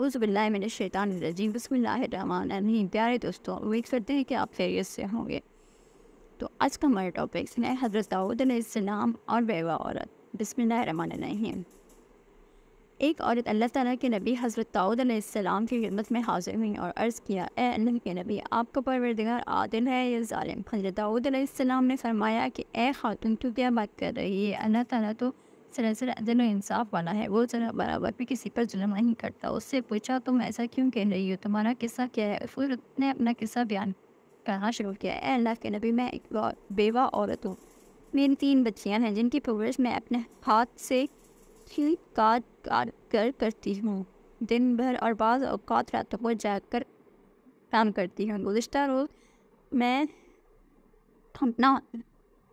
उज़बिल्लाशैतानरजीम बसमीम प्यारे दोस्तों उम्मीद करते हैं कि आप फेरियत से होंगे तो आज का हमारा टॉपिक है हज़रत दाऊद अलैहिस्सलाम और बेवा औरत बसमीम एक औरत अल्लाह ताला के नबी हज़रत दाऊद अलैहिस्सलाम की खिदमत में हाजिर हुई और अर्ज़ किया ए अल्लाह के नबी आपका परवरदिगार आदिल है या ालिम हज़रत दाऊद ने फरमाया कि ए खातून तू क्या बात कर रही है अल्लाह ताला तो सरासर जो इंसाफ वाला है वो जरा बराबर भी किसी पर जुलम नहीं करता उससे पूछा तुम ऐसा क्यों कह रही हो तुम्हारा किस्सा क्या है फिर उसने अपना किस्सा बयान करना शुरू किया है अल्लाह के नबी मैं एक बेवा औरत हूँ मेरी तीन बच्चियाँ हैं जिनकी प्रोग्रेस मैं अपने हाथ से ही काट काट कर करती हूँ दिन भर और बाद अवकात रातों को जा कर काम करती हूँ गुज्तर रोज़ मैं अपना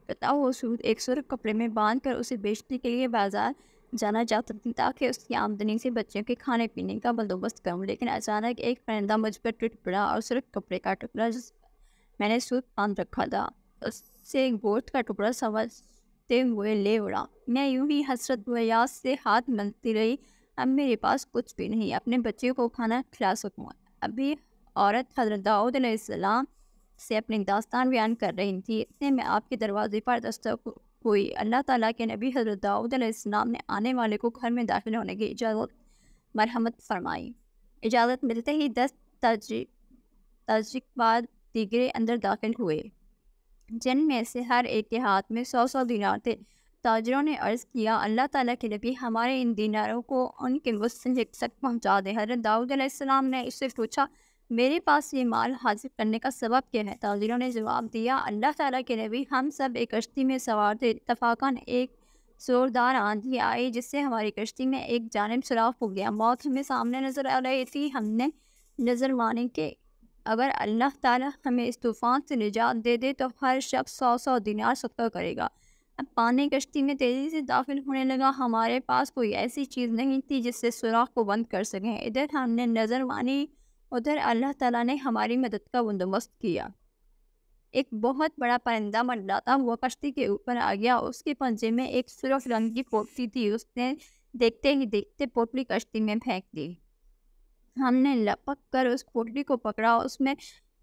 कटा वो सूद एक सुर कपड़े में बांध कर उसे बेचने के लिए बाजार जाना जाता थी ताकि उसकी आमदनी से बच्चों के खाने पीने का बंदोबस्त करूँ लेकिन अचानक एक परिंदा मुझ पर टूट पड़ा और सिर्फ कपड़े का टुकड़ा जिस मैंने सूद बांध रखा था उससे गोश्त का टुकड़ा समझते हुए ले उड़ा मैं यूं ही हसरत वयास से हाथ मलती रही अब मेरे पास कुछ भी नहीं अपने बच्चे को खाना खिला सकूँ अभी औरत हजरत दाऊद सलाम से अपनी दास्तान बयान कर रही थी इतने में आपके दरवाजे पर दस्तक हुई अल्लाह ताला के नबी हज़रत दाऊद अलैहिस्सलाम ने आने वाले को घर में दाखिल होने की इजाज़त मरहमत फरमाई इजाज़त मिलते ही दस तजिक बाद दिगरे अंदर दाखिल हुए में से हर एक के हाथ में सौ सौ दिनार थे ताजरों ने अर्ज़ किया अल्लाह ताला के नबी हमारे इन दिनारों को उनके मुस्तक पहुँचा दें हजरत दाऊद ने इससे पूछा मेरे पास ये माल हासिल करने का सबब क्या है ताजिरों ने जवाब दिया अल्लाह ताला के नबी हम सब एक कश्ती में सवार थे इतफाक़ान एक जोरदार आंधी आई जिससे हमारी कश्ती में एक जानब सुराख हो गया मौत हमें सामने नज़र आ रही थी हमने नज़र माने कि अगर अल्लाह ताला हमें इस तूफ़ान से निजात दे दे तो हर शख्स सौ सौ दिनार सदका करेगा अब पानी कश्ती में तेज़ी से दाखिल होने लगा हमारे पास कोई ऐसी चीज़ नहीं थी जिससे सुराख को बंद कर सकें इधर हमने नज़र मानी उधर अल्लाह ताला ने हमारी मदद का बंदोबस्त किया एक बहुत बड़ा परिंदा मंडराता हुआ कश्ती के ऊपर आ गया उसके पंजे में एक सुरख रंग की पोपली थी उसने देखते ही देखते पोटली कश्ती में फेंक दी हमने लपक कर उस पोटली को पकड़ा उसमें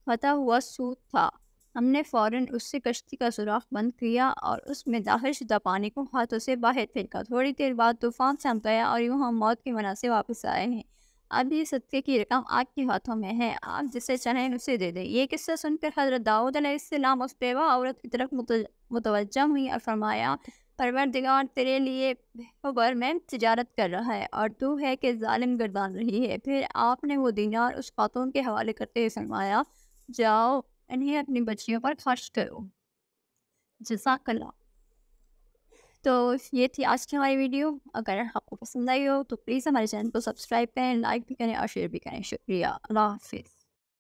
फता हुआ सूत था हमने फौरन उससे कश्ती का सुराख बंद किया और उसमें दाखिल शुदा पानी को हाथों से बाहर फेंका थोड़ी देर बाद तूफान हम गया और यूँ हम मौत के मना से वापस आए हैं अब ये सत्य की रकम आपके हाथों में है आप जिसे चाहें उसे दे दें ये किस्सा सुनकर हजरत दाऊद नाम उस बेवा औरत की तरफ मुतवजा हुई और फरमाया परवरदिगार तेरे लिए ऊबर में तजारत कर रहा है और तू है कि जालिम गर्दान रही है फिर आपने वो दीनार उस खातून के हवाले करते हुए फरमाया जाओ इन्हें अपनी बच्चियों पर खर्च करो जजाकला तो ये थी आज की हमारी वीडियो अगर आपको पसंद आई हो तो प्लीज़ हमारे चैनल को सब्सक्राइब करें लाइक भी करें और शेयर भी करें शुक्रिया अल्लाह हाफिज़